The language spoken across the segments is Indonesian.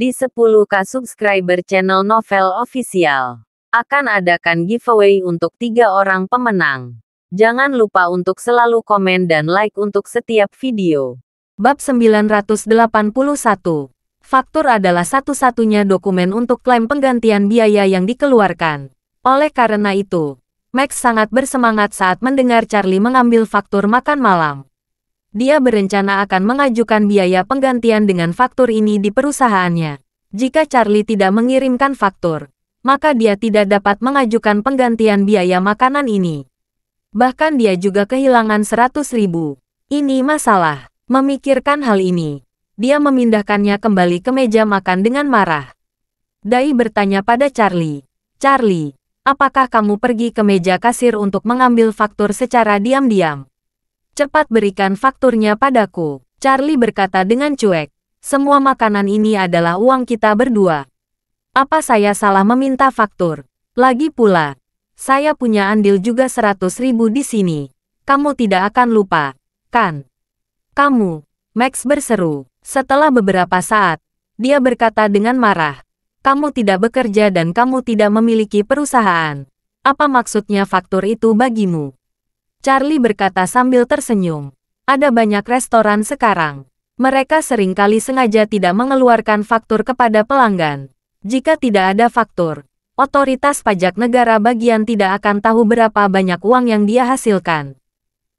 di 10k subscriber channel Novel Official. Akan adakan giveaway untuk tiga orang pemenang. Jangan lupa untuk selalu komen dan like untuk setiap video. Bab 981. Faktur adalah satu-satunya dokumen untuk klaim penggantian biaya yang dikeluarkan. Oleh karena itu, Max sangat bersemangat saat mendengar Charlie mengambil faktur makan malam. Dia berencana akan mengajukan biaya penggantian dengan faktur ini di perusahaannya. Jika Charlie tidak mengirimkan faktur, maka dia tidak dapat mengajukan penggantian biaya makanan ini. Bahkan dia juga kehilangan 100 ribu. Ini masalah. Memikirkan hal ini, dia memindahkannya kembali ke meja makan dengan marah. Dai bertanya pada Charlie, Charlie, apakah kamu pergi ke meja kasir untuk mengambil faktur secara diam-diam? Cepat berikan fakturnya padaku. Charlie berkata dengan cuek. Semua makanan ini adalah uang kita berdua. Apa saya salah meminta faktur? Lagi pula, saya punya andil juga seratus ribu di sini. Kamu tidak akan lupa, kan? Kamu, Max berseru. Setelah beberapa saat, dia berkata dengan marah. Kamu tidak bekerja dan kamu tidak memiliki perusahaan. Apa maksudnya faktur itu bagimu? Charlie berkata sambil tersenyum. Ada banyak restoran sekarang. Mereka seringkali sengaja tidak mengeluarkan faktur kepada pelanggan. Jika tidak ada faktur, otoritas pajak negara bagian tidak akan tahu berapa banyak uang yang dia hasilkan.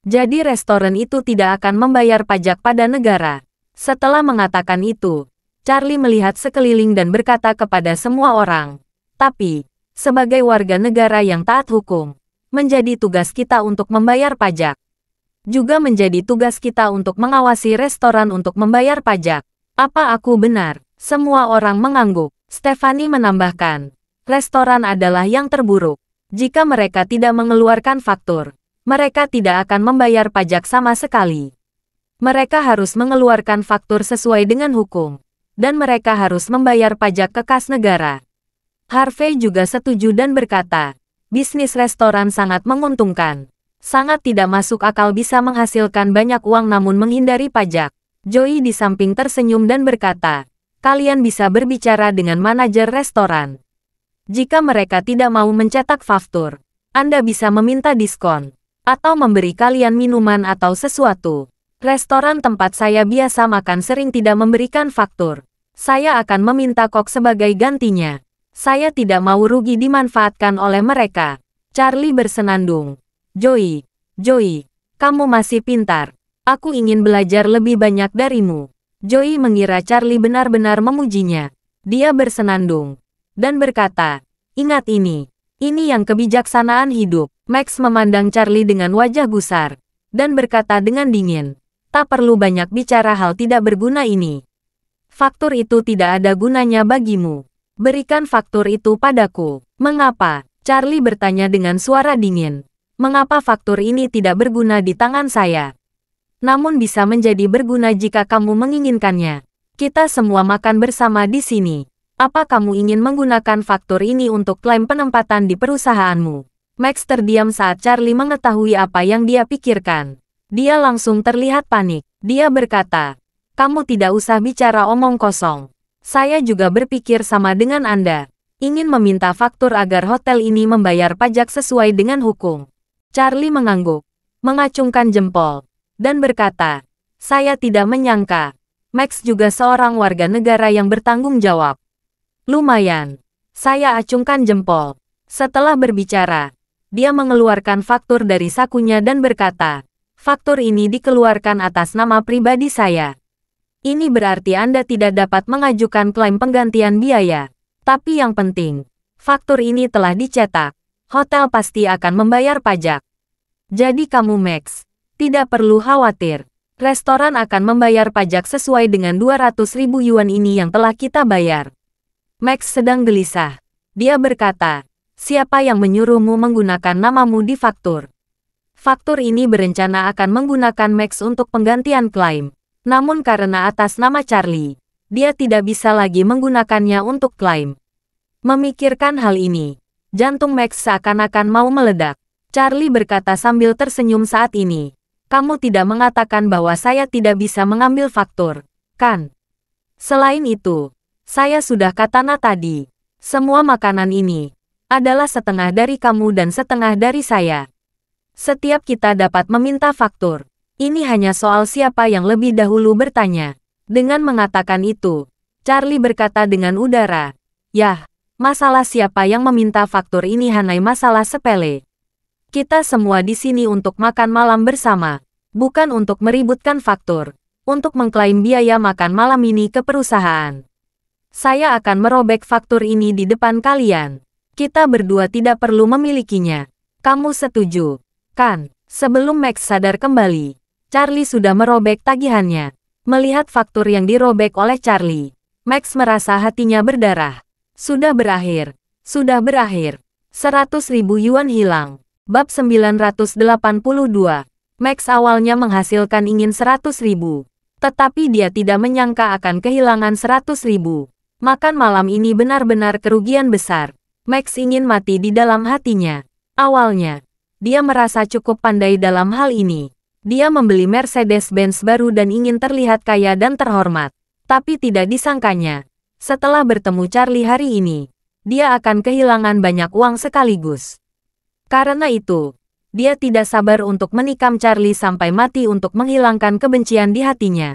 Jadi restoran itu tidak akan membayar pajak pada negara. Setelah mengatakan itu, Charlie melihat sekeliling dan berkata kepada semua orang, tapi, sebagai warga negara yang taat hukum, menjadi tugas kita untuk membayar pajak. Juga menjadi tugas kita untuk mengawasi restoran untuk membayar pajak. Apa aku benar? Semua orang mengangguk. Stefani menambahkan, restoran adalah yang terburuk. Jika mereka tidak mengeluarkan faktur, mereka tidak akan membayar pajak sama sekali. Mereka harus mengeluarkan faktur sesuai dengan hukum, dan mereka harus membayar pajak ke kas negara. Harvey juga setuju dan berkata, bisnis restoran sangat menguntungkan. Sangat tidak masuk akal bisa menghasilkan banyak uang namun menghindari pajak. Joey di samping tersenyum dan berkata, kalian bisa berbicara dengan manajer restoran. Jika mereka tidak mau mencetak faktur, Anda bisa meminta diskon atau memberi kalian minuman atau sesuatu. Restoran tempat saya biasa makan sering tidak memberikan faktur. Saya akan meminta kok sebagai gantinya. Saya tidak mau rugi dimanfaatkan oleh mereka. Charlie bersenandung. Joey, Joey, kamu masih pintar. Aku ingin belajar lebih banyak darimu. Joey mengira Charlie benar-benar memujinya. Dia bersenandung dan berkata, Ingat ini, ini yang kebijaksanaan hidup. Max memandang Charlie dengan wajah gusar dan berkata dengan dingin, Tak perlu banyak bicara hal tidak berguna ini. Faktur itu tidak ada gunanya bagimu. Berikan faktur itu padaku. Mengapa? Charlie bertanya dengan suara dingin. Mengapa faktur ini tidak berguna di tangan saya? Namun bisa menjadi berguna jika kamu menginginkannya. Kita semua makan bersama di sini. Apa kamu ingin menggunakan faktur ini untuk klaim penempatan di perusahaanmu? Max terdiam saat Charlie mengetahui apa yang dia pikirkan. Dia langsung terlihat panik. Dia berkata, kamu tidak usah bicara omong kosong. Saya juga berpikir sama dengan Anda. Ingin meminta faktur agar hotel ini membayar pajak sesuai dengan hukum. Charlie mengangguk, mengacungkan jempol, dan berkata, Saya tidak menyangka. Max juga seorang warga negara yang bertanggung jawab. Lumayan. Saya acungkan jempol. Setelah berbicara, dia mengeluarkan faktur dari sakunya dan berkata, faktur ini dikeluarkan atas nama pribadi saya. Ini berarti Anda tidak dapat mengajukan klaim penggantian biaya. Tapi yang penting, faktur ini telah dicetak. Hotel pasti akan membayar pajak. Jadi kamu Max, tidak perlu khawatir. Restoran akan membayar pajak sesuai dengan 200 ribu yuan ini yang telah kita bayar. Max sedang gelisah. Dia berkata, siapa yang menyuruhmu menggunakan namamu di faktur? Faktur ini berencana akan menggunakan Max untuk penggantian klaim. Namun karena atas nama Charlie, dia tidak bisa lagi menggunakannya untuk klaim. Memikirkan hal ini, jantung Max seakan-akan mau meledak. Charlie berkata sambil tersenyum saat ini, kamu tidak mengatakan bahwa saya tidak bisa mengambil faktur, kan? Selain itu, saya sudah katana tadi, semua makanan ini adalah setengah dari kamu dan setengah dari saya. Setiap kita dapat meminta faktur. Ini hanya soal siapa yang lebih dahulu bertanya. Dengan mengatakan itu, Charlie berkata dengan udara, Yah, masalah siapa yang meminta faktur ini hanai masalah sepele. Kita semua di sini untuk makan malam bersama, bukan untuk meributkan faktur, untuk mengklaim biaya makan malam ini ke perusahaan. Saya akan merobek faktur ini di depan kalian. Kita berdua tidak perlu memilikinya. Kamu setuju, kan? Sebelum Max sadar kembali, Charlie sudah merobek tagihannya. Melihat faktur yang dirobek oleh Charlie, Max merasa hatinya berdarah. Sudah berakhir. Sudah berakhir. 100 ribu yuan hilang. Bab 982. Max awalnya menghasilkan ingin 100 ribu. Tetapi dia tidak menyangka akan kehilangan 100 ribu. Makan malam ini benar-benar kerugian besar. Max ingin mati di dalam hatinya. Awalnya, dia merasa cukup pandai dalam hal ini. Dia membeli Mercedes-Benz baru dan ingin terlihat kaya dan terhormat. Tapi tidak disangkanya, setelah bertemu Charlie hari ini, dia akan kehilangan banyak uang sekaligus. Karena itu, dia tidak sabar untuk menikam Charlie sampai mati untuk menghilangkan kebencian di hatinya.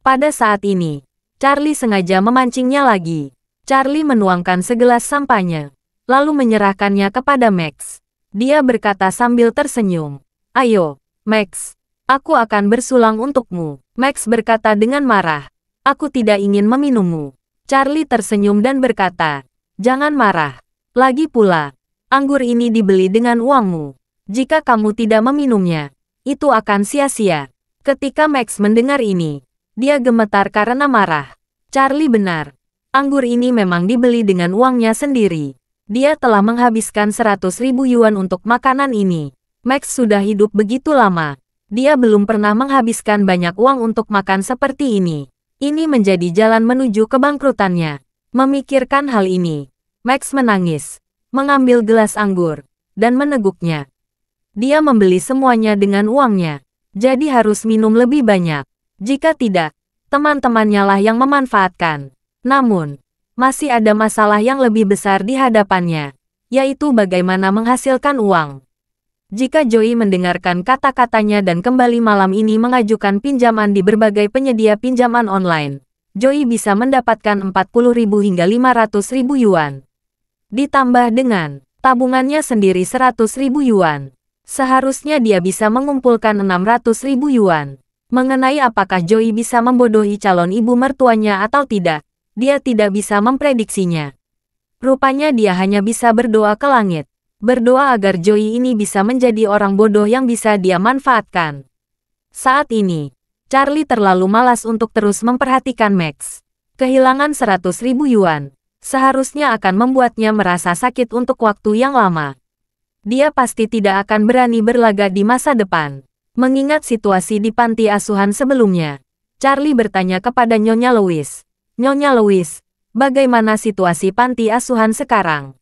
Pada saat ini, Charlie sengaja memancingnya lagi. Charlie menuangkan segelas sampahnya, lalu menyerahkannya kepada Max. Dia berkata sambil tersenyum, Ayo, Max, aku akan bersulang untukmu. Max berkata dengan marah. Aku tidak ingin meminummu. Charlie tersenyum dan berkata, jangan marah. Lagi pula, anggur ini dibeli dengan uangmu. Jika kamu tidak meminumnya, itu akan sia-sia. Ketika Max mendengar ini, dia gemetar karena marah. Charlie benar. Anggur ini memang dibeli dengan uangnya sendiri. Dia telah menghabiskan 100 ribu yuan untuk makanan ini. Max sudah hidup begitu lama. Dia belum pernah menghabiskan banyak uang untuk makan seperti ini. Ini menjadi jalan menuju kebangkrutannya. Memikirkan hal ini, Max menangis, mengambil gelas anggur, dan meneguknya. Dia membeli semuanya dengan uangnya, jadi harus minum lebih banyak. Jika tidak, teman-temannya lah yang memanfaatkan. Namun, masih ada masalah yang lebih besar di hadapannya, yaitu bagaimana menghasilkan uang. Jika Joey mendengarkan kata-katanya dan kembali malam ini mengajukan pinjaman di berbagai penyedia pinjaman online, Joey bisa mendapatkan 40.000 hingga 500.000 yuan. Ditambah dengan tabungannya sendiri 100.000 yuan. Seharusnya dia bisa mengumpulkan 600.000 yuan. Mengenai apakah Joey bisa membodohi calon ibu mertuanya atau tidak, dia tidak bisa memprediksinya. Rupanya dia hanya bisa berdoa ke langit berdoa agar Joey ini bisa menjadi orang bodoh yang bisa dia manfaatkan. Saat ini, Charlie terlalu malas untuk terus memperhatikan Max. Kehilangan 100 ribu yuan, seharusnya akan membuatnya merasa sakit untuk waktu yang lama. Dia pasti tidak akan berani berlaga di masa depan. Mengingat situasi di panti asuhan sebelumnya, Charlie bertanya kepada Nyonya Louis. Nyonya Louis, bagaimana situasi panti asuhan sekarang?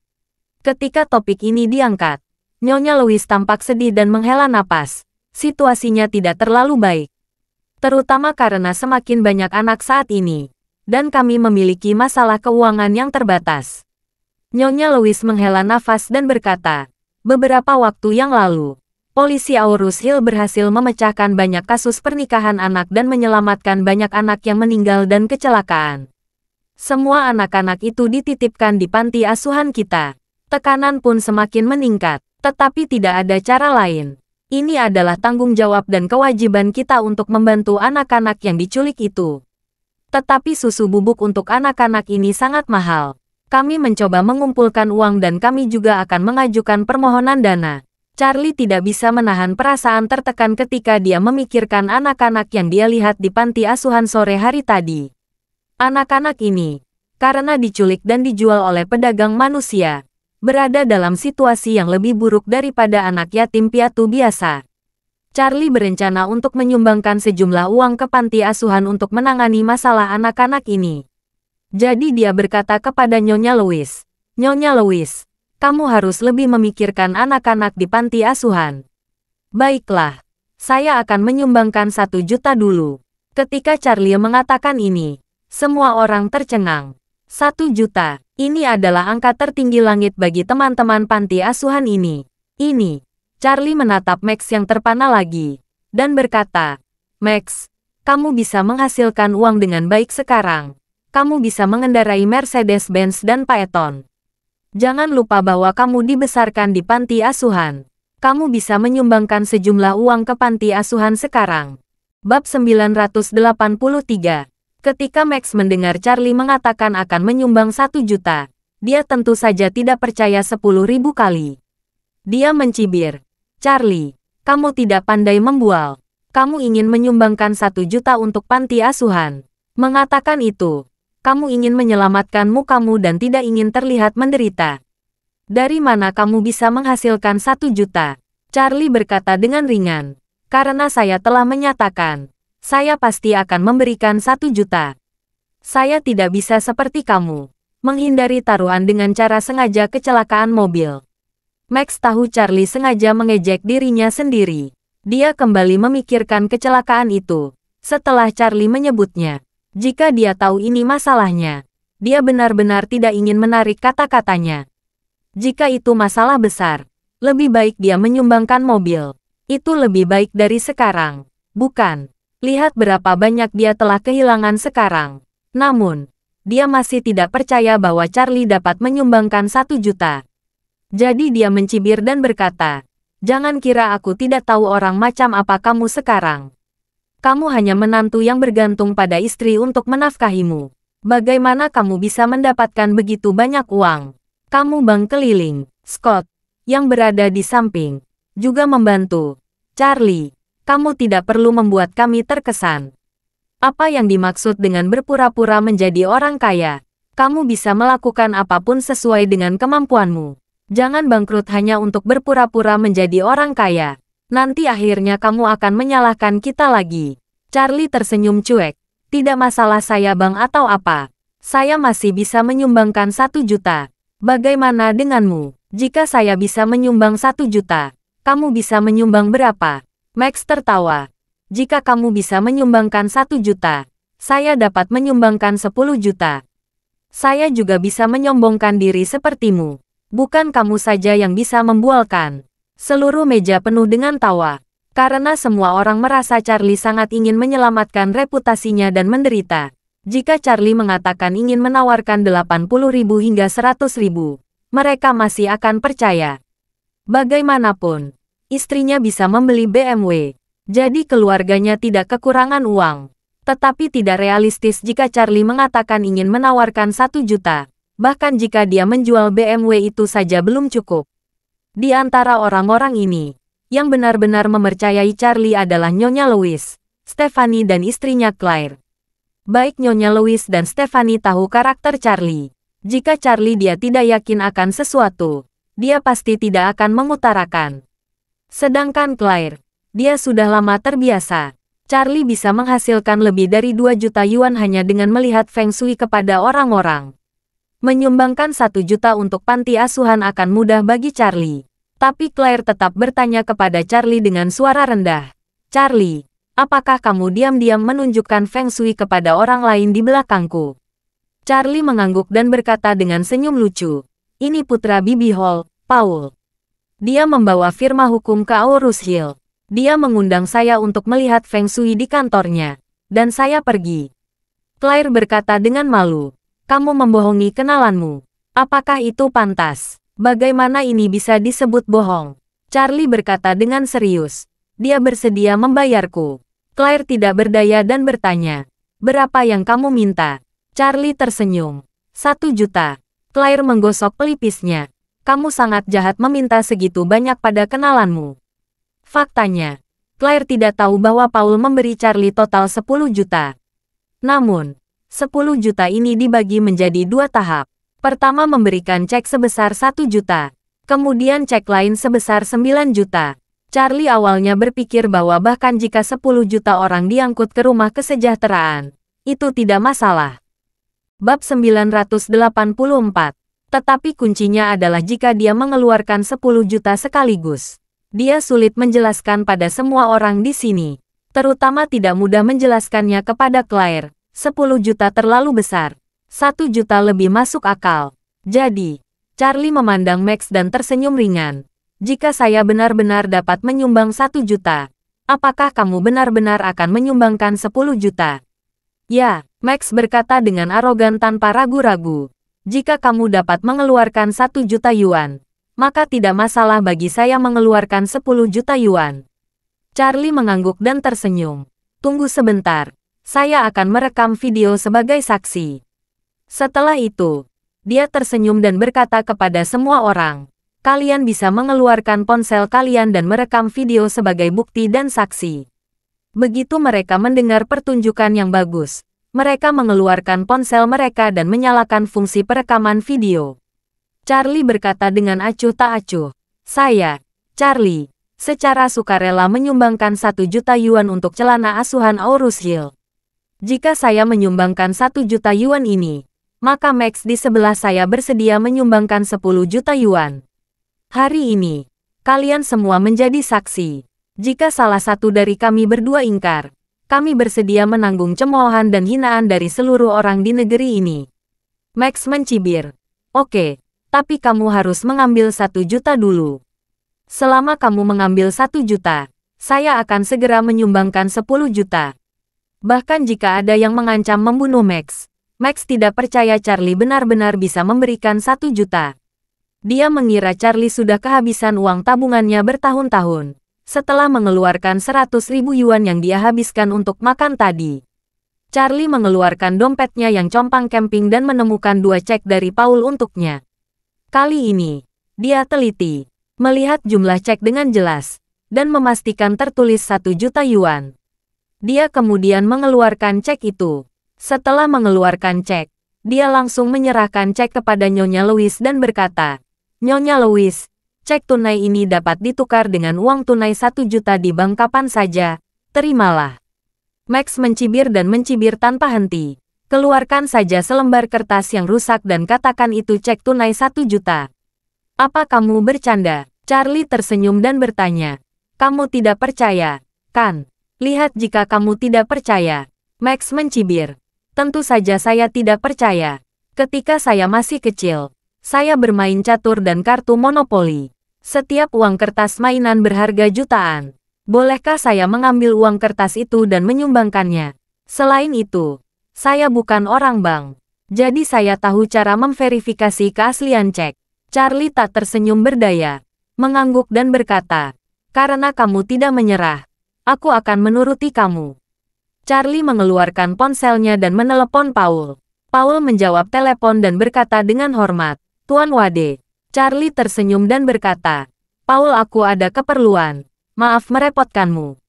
Ketika topik ini diangkat, Nyonya Louis tampak sedih dan menghela napas. Situasinya tidak terlalu baik. Terutama karena semakin banyak anak saat ini. Dan kami memiliki masalah keuangan yang terbatas. Nyonya Louis menghela nafas dan berkata, beberapa waktu yang lalu, polisi Aurus Hill berhasil memecahkan banyak kasus pernikahan anak dan menyelamatkan banyak anak yang meninggal dan kecelakaan. Semua anak-anak itu dititipkan di panti asuhan kita. Tekanan pun semakin meningkat, tetapi tidak ada cara lain. Ini adalah tanggung jawab dan kewajiban kita untuk membantu anak-anak yang diculik itu. Tetapi susu bubuk untuk anak-anak ini sangat mahal. Kami mencoba mengumpulkan uang dan kami juga akan mengajukan permohonan dana. Charlie tidak bisa menahan perasaan tertekan ketika dia memikirkan anak-anak yang dia lihat di panti asuhan sore hari tadi. Anak-anak ini, karena diculik dan dijual oleh pedagang manusia, berada dalam situasi yang lebih buruk daripada anak yatim piatu biasa. Charlie berencana untuk menyumbangkan sejumlah uang ke panti asuhan untuk menangani masalah anak-anak ini. Jadi dia berkata kepada Nyonya Louis, Nyonya Louis, kamu harus lebih memikirkan anak-anak di panti asuhan. Baiklah, saya akan menyumbangkan satu juta dulu. Ketika Charlie mengatakan ini, semua orang tercengang. Satu juta, ini adalah angka tertinggi langit bagi teman-teman panti asuhan ini. Ini. Charlie menatap Max yang terpana lagi. Dan berkata, Max, kamu bisa menghasilkan uang dengan baik sekarang. Kamu bisa mengendarai Mercedes-Benz dan Paeton. Jangan lupa bahwa kamu dibesarkan di panti asuhan. Kamu bisa menyumbangkan sejumlah uang ke panti asuhan sekarang. Bab 983 Ketika Max mendengar Charlie mengatakan akan menyumbang satu juta, dia tentu saja tidak percaya sepuluh ribu kali. Dia mencibir, Charlie, kamu tidak pandai membual. Kamu ingin menyumbangkan satu juta untuk panti asuhan. Mengatakan itu, kamu ingin menyelamatkan mukamu dan tidak ingin terlihat menderita. Dari mana kamu bisa menghasilkan satu juta? Charlie berkata dengan ringan, karena saya telah menyatakan, saya pasti akan memberikan satu juta. Saya tidak bisa seperti kamu. Menghindari taruhan dengan cara sengaja kecelakaan mobil. Max tahu Charlie sengaja mengejek dirinya sendiri. Dia kembali memikirkan kecelakaan itu. Setelah Charlie menyebutnya. Jika dia tahu ini masalahnya. Dia benar-benar tidak ingin menarik kata-katanya. Jika itu masalah besar, lebih baik dia menyumbangkan mobil. Itu lebih baik dari sekarang, bukan? Lihat berapa banyak dia telah kehilangan sekarang. Namun, dia masih tidak percaya bahwa Charlie dapat menyumbangkan satu juta. Jadi dia mencibir dan berkata, Jangan kira aku tidak tahu orang macam apa kamu sekarang. Kamu hanya menantu yang bergantung pada istri untuk menafkahimu. Bagaimana kamu bisa mendapatkan begitu banyak uang? Kamu bang keliling, Scott, yang berada di samping, juga membantu. Charlie, kamu tidak perlu membuat kami terkesan. Apa yang dimaksud dengan berpura-pura menjadi orang kaya? Kamu bisa melakukan apapun sesuai dengan kemampuanmu. Jangan bangkrut hanya untuk berpura-pura menjadi orang kaya. Nanti akhirnya kamu akan menyalahkan kita lagi. Charlie tersenyum cuek. Tidak masalah saya bang atau apa. Saya masih bisa menyumbangkan satu juta. Bagaimana denganmu? Jika saya bisa menyumbang satu juta, kamu bisa menyumbang berapa? Max tertawa. Jika kamu bisa menyumbangkan satu juta, saya dapat menyumbangkan 10 juta. Saya juga bisa menyombongkan diri sepertimu. Bukan kamu saja yang bisa membualkan. Seluruh meja penuh dengan tawa. Karena semua orang merasa Charlie sangat ingin menyelamatkan reputasinya dan menderita. Jika Charlie mengatakan ingin menawarkan 80 ribu hingga 100 ribu, mereka masih akan percaya. Bagaimanapun, istrinya bisa membeli BMW. Jadi keluarganya tidak kekurangan uang. Tetapi tidak realistis jika Charlie mengatakan ingin menawarkan satu juta. Bahkan jika dia menjual BMW itu saja belum cukup. Di antara orang-orang ini, yang benar-benar mempercayai Charlie adalah Nyonya Louis, Stephanie dan istrinya Claire. Baik Nyonya Louis dan Stephanie tahu karakter Charlie. Jika Charlie dia tidak yakin akan sesuatu, dia pasti tidak akan mengutarakan. Sedangkan Claire, dia sudah lama terbiasa. Charlie bisa menghasilkan lebih dari 2 juta yuan hanya dengan melihat Feng Shui kepada orang-orang. Menyumbangkan 1 juta untuk panti asuhan akan mudah bagi Charlie. Tapi Claire tetap bertanya kepada Charlie dengan suara rendah. Charlie, apakah kamu diam-diam menunjukkan Feng Shui kepada orang lain di belakangku? Charlie mengangguk dan berkata dengan senyum lucu. Ini putra Bibi Hall, Paul. Dia membawa firma hukum ke Aorus Hill. Dia mengundang saya untuk melihat Feng Shui di kantornya. Dan saya pergi. Claire berkata dengan malu. Kamu membohongi kenalanmu. Apakah itu pantas? Bagaimana ini bisa disebut bohong? Charlie berkata dengan serius. Dia bersedia membayarku. Claire tidak berdaya dan bertanya. Berapa yang kamu minta? Charlie tersenyum. Satu juta. Claire menggosok pelipisnya kamu sangat jahat meminta segitu banyak pada kenalanmu. Faktanya, Claire tidak tahu bahwa Paul memberi Charlie total 10 juta. Namun, 10 juta ini dibagi menjadi dua tahap. Pertama memberikan cek sebesar 1 juta, kemudian cek lain sebesar 9 juta. Charlie awalnya berpikir bahwa bahkan jika 10 juta orang diangkut ke rumah kesejahteraan, itu tidak masalah. Bab 984 tetapi kuncinya adalah jika dia mengeluarkan 10 juta sekaligus. Dia sulit menjelaskan pada semua orang di sini. Terutama tidak mudah menjelaskannya kepada Claire. 10 juta terlalu besar. 1 juta lebih masuk akal. Jadi, Charlie memandang Max dan tersenyum ringan. Jika saya benar-benar dapat menyumbang 1 juta, apakah kamu benar-benar akan menyumbangkan 10 juta? Ya, Max berkata dengan arogan tanpa ragu-ragu. Jika kamu dapat mengeluarkan satu juta yuan, maka tidak masalah bagi saya mengeluarkan 10 juta yuan. Charlie mengangguk dan tersenyum. Tunggu sebentar, saya akan merekam video sebagai saksi. Setelah itu, dia tersenyum dan berkata kepada semua orang, kalian bisa mengeluarkan ponsel kalian dan merekam video sebagai bukti dan saksi. Begitu mereka mendengar pertunjukan yang bagus, mereka mengeluarkan ponsel mereka dan menyalakan fungsi perekaman video. Charlie berkata dengan acuh tak acuh, saya, Charlie, secara sukarela menyumbangkan satu juta yuan untuk celana asuhan Aurus Hill. Jika saya menyumbangkan satu juta yuan ini, maka Max di sebelah saya bersedia menyumbangkan sepuluh juta yuan. Hari ini, kalian semua menjadi saksi. Jika salah satu dari kami berdua ingkar, kami bersedia menanggung cemoohan dan hinaan dari seluruh orang di negeri ini. Max mencibir. Oke, tapi kamu harus mengambil satu juta dulu. Selama kamu mengambil satu juta, saya akan segera menyumbangkan sepuluh juta. Bahkan jika ada yang mengancam membunuh Max, Max tidak percaya Charlie benar-benar bisa memberikan satu juta. Dia mengira Charlie sudah kehabisan uang tabungannya bertahun-tahun setelah mengeluarkan seratus ribu yuan yang dia habiskan untuk makan tadi. Charlie mengeluarkan dompetnya yang compang camping dan menemukan dua cek dari Paul untuknya. Kali ini, dia teliti, melihat jumlah cek dengan jelas, dan memastikan tertulis satu juta yuan. Dia kemudian mengeluarkan cek itu. Setelah mengeluarkan cek, dia langsung menyerahkan cek kepada Nyonya Louis dan berkata, Nyonya Louis, cek tunai ini dapat ditukar dengan uang tunai satu juta di bank kapan saja, terimalah. Max mencibir dan mencibir tanpa henti. Keluarkan saja selembar kertas yang rusak dan katakan itu cek tunai satu juta. Apa kamu bercanda? Charlie tersenyum dan bertanya. Kamu tidak percaya, kan? Lihat jika kamu tidak percaya. Max mencibir. Tentu saja saya tidak percaya. Ketika saya masih kecil, saya bermain catur dan kartu monopoli. Setiap uang kertas mainan berharga jutaan. Bolehkah saya mengambil uang kertas itu dan menyumbangkannya? Selain itu, saya bukan orang bank. Jadi saya tahu cara memverifikasi keaslian cek. Charlie tak tersenyum berdaya, mengangguk dan berkata, karena kamu tidak menyerah, aku akan menuruti kamu. Charlie mengeluarkan ponselnya dan menelepon Paul. Paul menjawab telepon dan berkata dengan hormat, Tuan Wade, Charlie tersenyum dan berkata, Paul aku ada keperluan. Maaf merepotkanmu.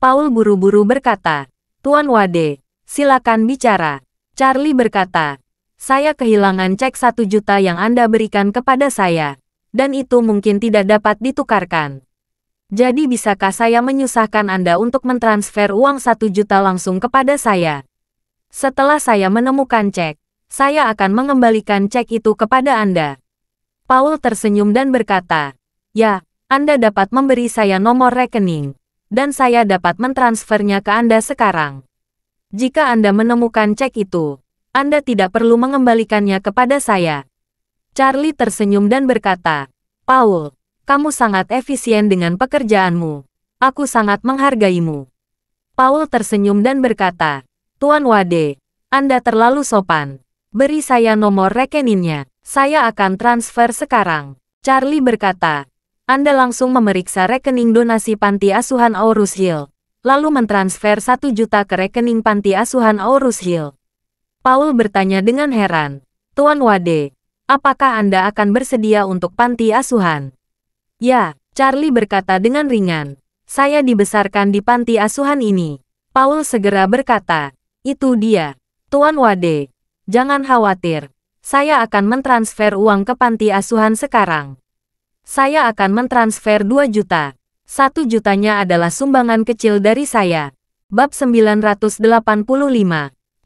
Paul buru-buru berkata, Tuan Wade, silakan bicara. Charlie berkata, saya kehilangan cek satu juta yang Anda berikan kepada saya, dan itu mungkin tidak dapat ditukarkan. Jadi bisakah saya menyusahkan Anda untuk mentransfer uang satu juta langsung kepada saya? Setelah saya menemukan cek, saya akan mengembalikan cek itu kepada Anda. Paul tersenyum dan berkata, Ya, Anda dapat memberi saya nomor rekening, dan saya dapat mentransfernya ke Anda sekarang. Jika Anda menemukan cek itu, Anda tidak perlu mengembalikannya kepada saya. Charlie tersenyum dan berkata, Paul, kamu sangat efisien dengan pekerjaanmu. Aku sangat menghargaimu. Paul tersenyum dan berkata, Tuan Wade, Anda terlalu sopan. Beri saya nomor rekeningnya. Saya akan transfer sekarang. Charlie berkata. Anda langsung memeriksa rekening donasi panti asuhan Aorus Hill, lalu mentransfer 1 juta ke rekening panti asuhan Aorus Hill. Paul bertanya dengan heran, Tuan Wade, apakah Anda akan bersedia untuk panti asuhan? Ya, Charlie berkata dengan ringan, saya dibesarkan di panti asuhan ini. Paul segera berkata, itu dia, Tuan Wade, jangan khawatir, saya akan mentransfer uang ke panti asuhan sekarang. Saya akan mentransfer 2 juta. Satu jutanya adalah sumbangan kecil dari saya. Bab 985.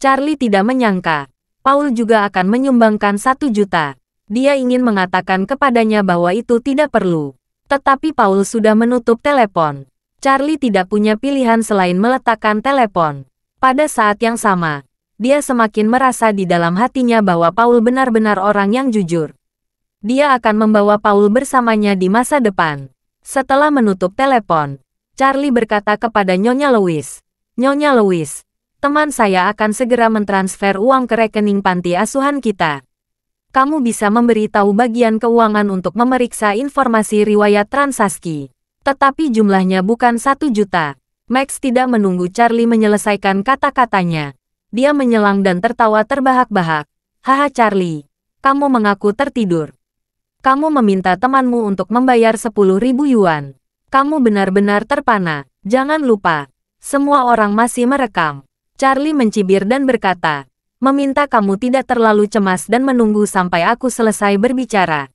Charlie tidak menyangka. Paul juga akan menyumbangkan satu juta. Dia ingin mengatakan kepadanya bahwa itu tidak perlu. Tetapi Paul sudah menutup telepon. Charlie tidak punya pilihan selain meletakkan telepon. Pada saat yang sama, dia semakin merasa di dalam hatinya bahwa Paul benar-benar orang yang jujur. Dia akan membawa Paul bersamanya di masa depan. Setelah menutup telepon, Charlie berkata kepada Nyonya Louis, Nyonya Louis, teman saya akan segera mentransfer uang ke rekening panti asuhan kita. Kamu bisa memberitahu bagian keuangan untuk memeriksa informasi riwayat transaksi. Tetapi jumlahnya bukan satu juta. Max tidak menunggu Charlie menyelesaikan kata-katanya. Dia menyelang dan tertawa terbahak-bahak. Haha Charlie, kamu mengaku tertidur. Kamu meminta temanmu untuk membayar ribu yuan. Kamu benar-benar terpana. Jangan lupa, semua orang masih merekam. Charlie mencibir dan berkata, meminta kamu tidak terlalu cemas dan menunggu sampai aku selesai berbicara.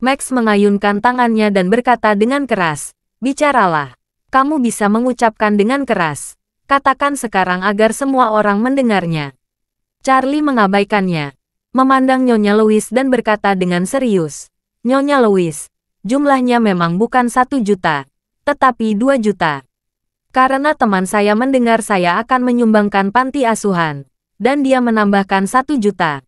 Max mengayunkan tangannya dan berkata dengan keras, bicaralah. Kamu bisa mengucapkan dengan keras. Katakan sekarang agar semua orang mendengarnya. Charlie mengabaikannya, memandang Nyonya Louis dan berkata dengan serius, Nyonya Louis, jumlahnya memang bukan satu juta, tetapi dua juta. Karena teman saya mendengar saya akan menyumbangkan panti asuhan, dan dia menambahkan satu juta.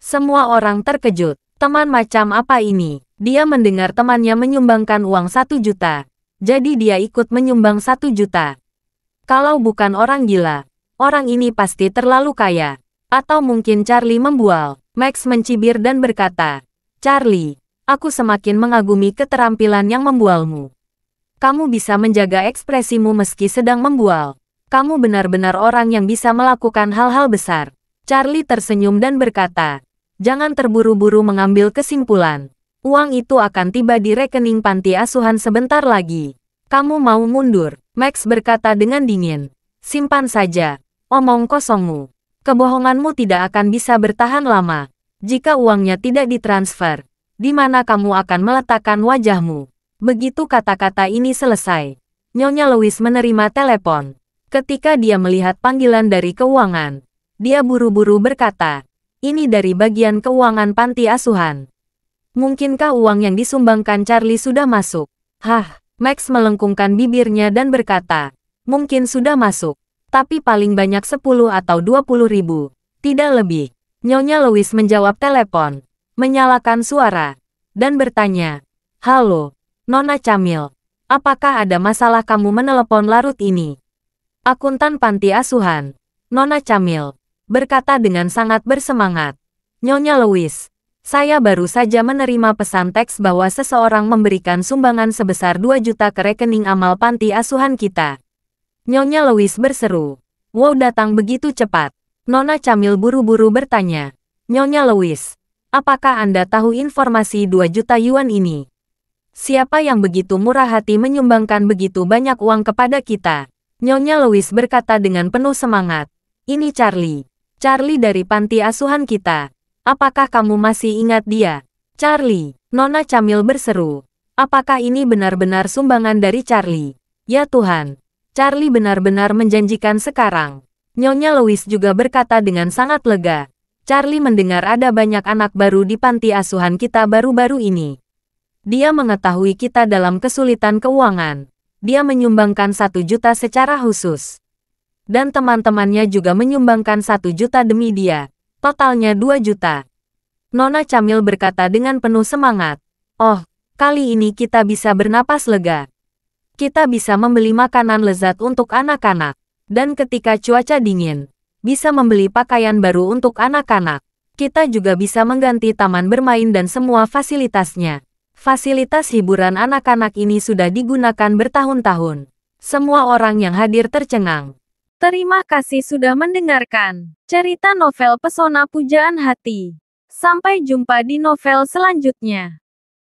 Semua orang terkejut. Teman macam apa ini? Dia mendengar temannya menyumbangkan uang satu juta. Jadi dia ikut menyumbang satu juta. Kalau bukan orang gila, orang ini pasti terlalu kaya. Atau mungkin Charlie membual. Max mencibir dan berkata, Charlie, aku semakin mengagumi keterampilan yang membualmu. Kamu bisa menjaga ekspresimu meski sedang membual. Kamu benar-benar orang yang bisa melakukan hal-hal besar. Charlie tersenyum dan berkata, jangan terburu-buru mengambil kesimpulan. Uang itu akan tiba di rekening panti asuhan sebentar lagi. Kamu mau mundur? Max berkata dengan dingin. Simpan saja. Omong kosongmu. Kebohonganmu tidak akan bisa bertahan lama. Jika uangnya tidak ditransfer, di mana kamu akan meletakkan wajahmu? Begitu kata-kata ini selesai, Nyonya Louis menerima telepon. Ketika dia melihat panggilan dari keuangan, dia buru-buru berkata, ini dari bagian keuangan panti asuhan. Mungkinkah uang yang disumbangkan Charlie sudah masuk? Hah, Max melengkungkan bibirnya dan berkata, mungkin sudah masuk, tapi paling banyak 10 atau 20 ribu, tidak lebih. Nyonya Louis menjawab telepon, menyalakan suara, dan bertanya, Halo, Nona Camil, apakah ada masalah kamu menelepon larut ini? Akuntan panti asuhan, Nona Camil, berkata dengan sangat bersemangat. Nyonya Louis, saya baru saja menerima pesan teks bahwa seseorang memberikan sumbangan sebesar 2 juta ke rekening amal panti asuhan kita. Nyonya Louis berseru. Wow datang begitu cepat. Nona Camil buru-buru bertanya. Nyonya Louis, apakah Anda tahu informasi 2 juta yuan ini? Siapa yang begitu murah hati menyumbangkan begitu banyak uang kepada kita? Nyonya Louis berkata dengan penuh semangat. Ini Charlie. Charlie dari panti asuhan kita. Apakah kamu masih ingat dia? Charlie, Nona Camil berseru. Apakah ini benar-benar sumbangan dari Charlie? Ya Tuhan, Charlie benar-benar menjanjikan sekarang. Nyonya Louis juga berkata dengan sangat lega. Charlie mendengar ada banyak anak baru di panti asuhan kita baru-baru ini. Dia mengetahui kita dalam kesulitan keuangan. Dia menyumbangkan satu juta secara khusus. Dan teman-temannya juga menyumbangkan satu juta demi dia. Totalnya 2 juta. Nona Camil berkata dengan penuh semangat. Oh, kali ini kita bisa bernapas lega. Kita bisa membeli makanan lezat untuk anak-anak. Dan ketika cuaca dingin, bisa membeli pakaian baru untuk anak-anak. Kita juga bisa mengganti taman bermain dan semua fasilitasnya. Fasilitas hiburan anak-anak ini sudah digunakan bertahun-tahun. Semua orang yang hadir tercengang. Terima kasih sudah mendengarkan cerita novel Pesona Pujaan Hati. Sampai jumpa di novel selanjutnya.